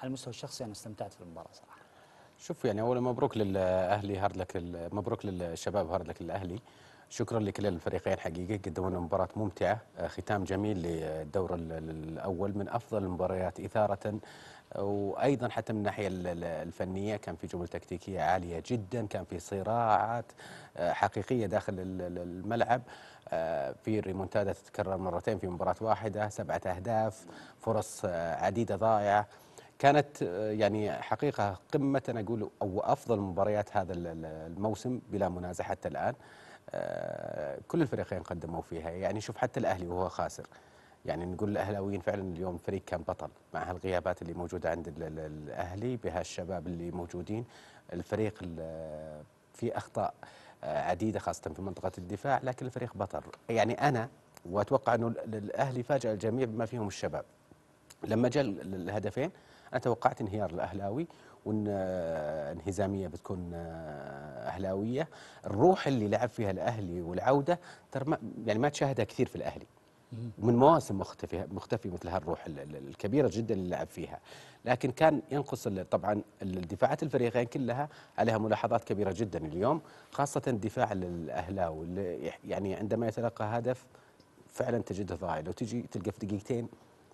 على المستوى الشخصي انا استمتعت في المباراه صراحه شوف يعني اولا مبروك للاهلي هارد لك مبروك للشباب هارد لك الاهلي شكرا لكلا الفريقين حقيقه قدموا لنا مباراه ممتعه آه، ختام جميل للدور الاول من افضل المباريات اثاره وايضا حتى من الناحيه الفنيه كان في جمل تكتيكيه عاليه جدا كان في صراعات آه، حقيقيه داخل الملعب آه، في ريمونتادا تتكرر مرتين في مباراه واحده سبعه اهداف فرص عديده ضائعه كانت آه، يعني حقيقة قمة أنا أقول أو أفضل مباريات هذا الموسم بلا منازع حتى الآن آه، كل الفريقين قدموا فيها يعني شوف حتى الأهلي وهو خاسر يعني نقول الاهلاويين فعلا اليوم الفريق كان بطل مع هالغيابات اللي موجوده عند الاهلي بهالشباب اللي موجودين الفريق في اخطاء آه، عديده خاصه في منطقه الدفاع لكن الفريق بطل يعني انا واتوقع انه الاهلي فاجأ الجميع بما فيهم الشباب لما جاء الهدفين انا توقعت انهيار الاهلاوي وان آه، انهزاميه بتكون آه، اهلاويه الروح اللي لعب فيها الاهلي والعوده ترى يعني ما تشاهدها كثير في الاهلي من مواسم مختفي مختفي مثل هالروح الكبيرة جدا اللي لعب فيها لكن كان ينقص طبعا الدفاعات الفريقين كلها عليها ملاحظات كبيرة جدا اليوم خاصة دفاع الأهلاوي يعني عندما يتلقى هدف فعلا تجده ضايع لو تجي تلقى في دقيقتين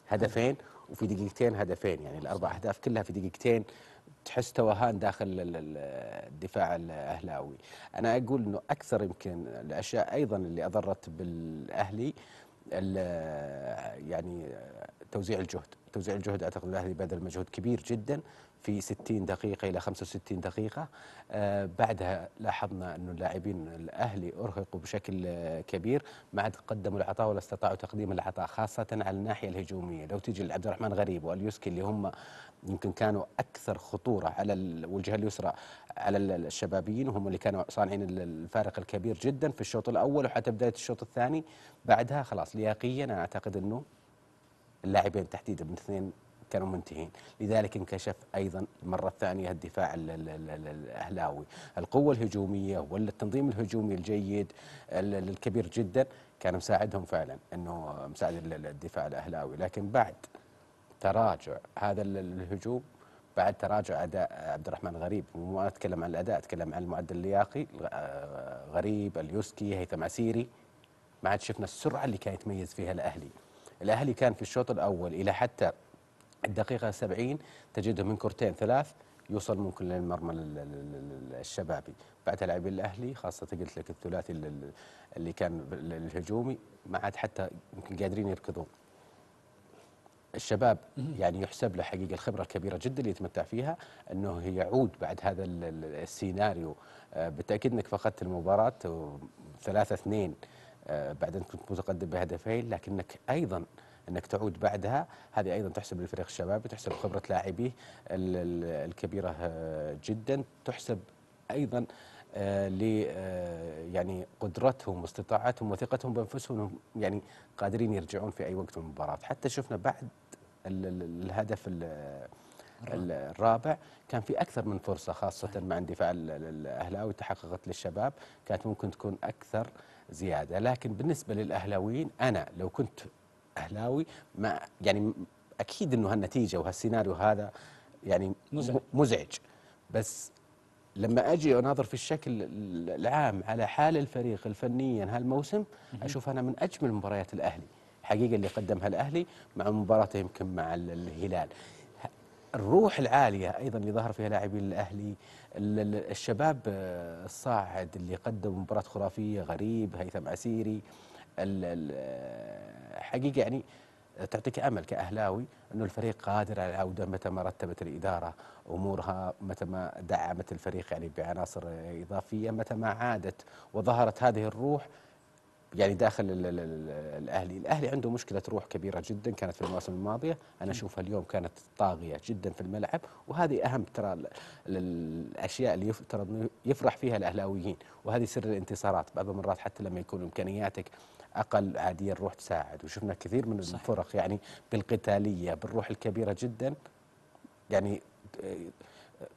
هدفين وفي دقيقتين هدفين يعني الاربع اهداف كلها في دقيقتين تحس توهان داخل الدفاع الاهلاوي انا اقول انه اكثر يمكن الاشياء ايضا اللي اضرت بالاهلي يعني توزيع الجهد توزيع الجهد اعتقد الاهلي بذل مجهود كبير جدا في 60 دقيقة إلى 65 دقيقة آه بعدها لاحظنا أن اللاعبين الأهلي أرهقوا بشكل كبير ما عاد قدموا العطاء ولا استطاعوا تقديم العطاء خاصة على الناحية الهجومية لو تجي لعبد الرحمن غريب واليوسكي اللي هم يمكن كانوا أكثر خطورة على الوجهة اليسرى على الشبابيين وهم اللي كانوا صانعين الفارق الكبير جدا في الشوط الأول وحتى بداية الشوط الثاني بعدها خلاص لياقيا أنا أعتقد أنه اللاعبين تحديدا من اثنين كانوا منتهين لذلك انكشف أيضا المرة الثانية الدفاع الأهلاوي القوة الهجومية والتنظيم الهجومي الجيد الكبير جدا كان مساعدهم فعلا أنه مساعد الدفاع الأهلاوي لكن بعد تراجع هذا الهجوم بعد تراجع اداء عبد الرحمن غريب مو اتكلم عن الاداء اتكلم عن المعدل اللياقي آه، غريب اليوسكي هيثم عسيري ما عاد شفنا السرعه اللي كان يتميز فيها الاهلي الأهلي كان في الشوط الأول إلى حتى الدقيقة 70 تجده من كرتين ثلاث يوصل ممكن للمرمى الشبابي بعدها لاعبين الاهلي خاصه قلت لك الثلاثي اللي كان الهجومي ما عاد حتى يمكن قادرين يركضون الشباب يعني يحسب له حقيقه الخبره الكبيره جدا اللي يتمتع فيها انه يعود بعد هذا السيناريو آه، بالتاكيد انك فقدت المباراه 3 2 آه، بعد أن كنت متقدم بهدفين لكنك أيضا انك تعود بعدها هذه ايضا تحسب للفريق الشبابي تحسب خبره لاعبيه الكبيره آه، جدا تحسب ايضا آه، ل يعني قدرتهم واستطاعتهم وثقتهم بانفسهم يعني قادرين يرجعون في اي وقت من المباراه حتى شفنا بعد الهدف الرابع كان في اكثر من فرصه خاصه مع اندفاع الاهلاوي تحققت للشباب كانت ممكن تكون اكثر زيادة لكن بالنسبة للأهلاويين أنا لو كنت أهلاوي ما يعني أكيد أنه هالنتيجة وهالسيناريو هذا يعني مزعج, مزعج بس لما أجي أناظر في الشكل العام على حال الفريق الفنيا هالموسم أشوف أنا من أجمل مباريات الأهلي حقيقة اللي قدمها الأهلي مع مباراته يمكن مع الهلال الروح العالية أيضا اللي ظهر فيها لاعبين الأهلي الشباب آه، الصاعد اللي قدم مباراة خرافية غريب هيثم عسيري آه، حقيقة يعني آه، تعطيك امل كاهلاوي انه الفريق قادر على العوده متى ما رتبت الاداره امورها، متى ما دعمت الفريق يعني بعناصر اضافيه، متى ما عادت وظهرت هذه الروح يعني داخل الاهلي، الاهلي عنده مشكله روح كبيره جدا كانت في المواسم الماضيه، انا اشوفها اليوم كانت طاغيه جدا في الملعب وهذه اهم ترى الاشياء اللي يفترض يفرح فيها الاهلاويين، وهذه سر الانتصارات، بعض المرات حتى لما يكون امكانياتك اقل عاديه الروح تساعد، وشفنا كثير من الفرق يعني بالقتاليه، بالروح الكبيره جدا يعني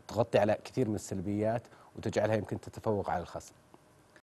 تغطي على كثير من السلبيات وتجعلها يمكن تتفوق على الخصم.